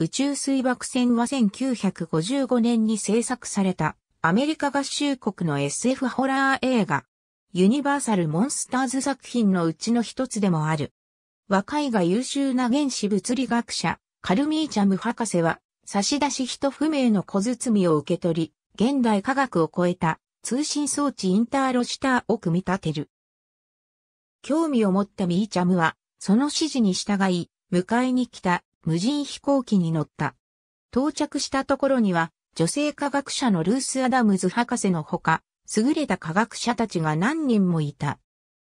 宇宙水爆船は1955年に制作されたアメリカ合衆国の SF ホラー映画、ユニバーサル・モンスターズ作品のうちの一つでもある。若いが優秀な原子物理学者、カルミーチャム博士は、差出人不明の小包を受け取り、現代科学を超えた通信装置インターロシターを組み立てる。興味を持ったミーチャムは、その指示に従い、迎えに来た無人飛行機に乗った。到着したところには、女性科学者のルース・アダムズ博士のほか、優れた科学者たちが何人もいた。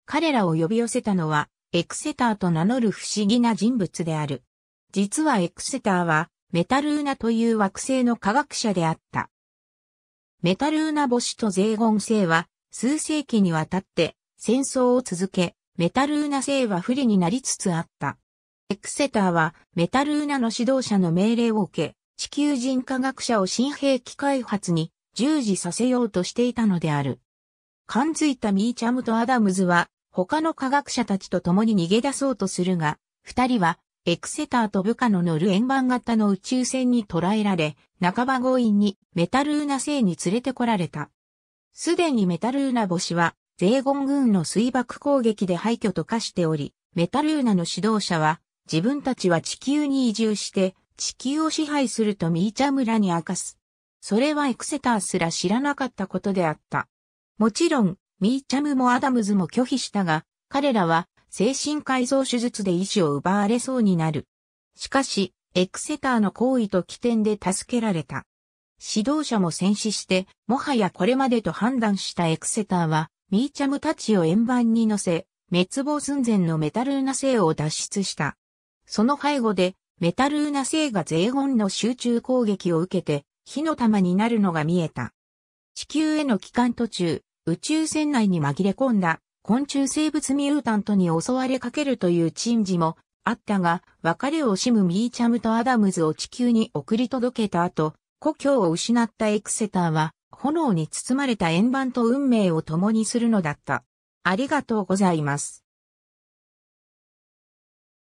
彼らを呼び寄せたのは、エクセターと名乗る不思議な人物である。実はエクセターは、メタルーナという惑星の科学者であった。メタルーナ星とゼーゴン星は、数世紀にわたって戦争を続け、メタルーナ星は不利になりつつあった。エクセターはメタルーナの指導者の命令を受け、地球人科学者を新兵器開発に従事させようとしていたのである。感づいたミーチャムとアダムズは他の科学者たちと共に逃げ出そうとするが、二人はエクセターと部下の乗る円盤型の宇宙船に捕らえられ、半ば強引にメタルーナ星に連れてこられた。すでにメタルーナ星は、ゼーゴン軍の水爆攻撃で廃墟と化しており、メタルーナの指導者は、自分たちは地球に移住して、地球を支配するとミーチャ村に明かす。それはエクセターすら知らなかったことであった。もちろん、ミーチャムもアダムズも拒否したが、彼らは精神改造手術で意志を奪われそうになる。しかし、エクセターの行為と起点で助けられた。指導者も戦死して、もはやこれまでと判断したエクセターは、ミーチャムたちを円盤に乗せ、滅亡寸前のメタルーナ星を脱出した。その背後で、メタルーナ星がゼーゴンの集中攻撃を受けて、火の玉になるのが見えた。地球への帰還途中、宇宙船内に紛れ込んだ昆虫生物ミュータントに襲われかけるという珍事もあったが、別れを惜しむミーチャムとアダムズを地球に送り届けた後、故郷を失ったエクセターは、炎に包まれた円盤と運命を共にするのだった。ありがとうございます。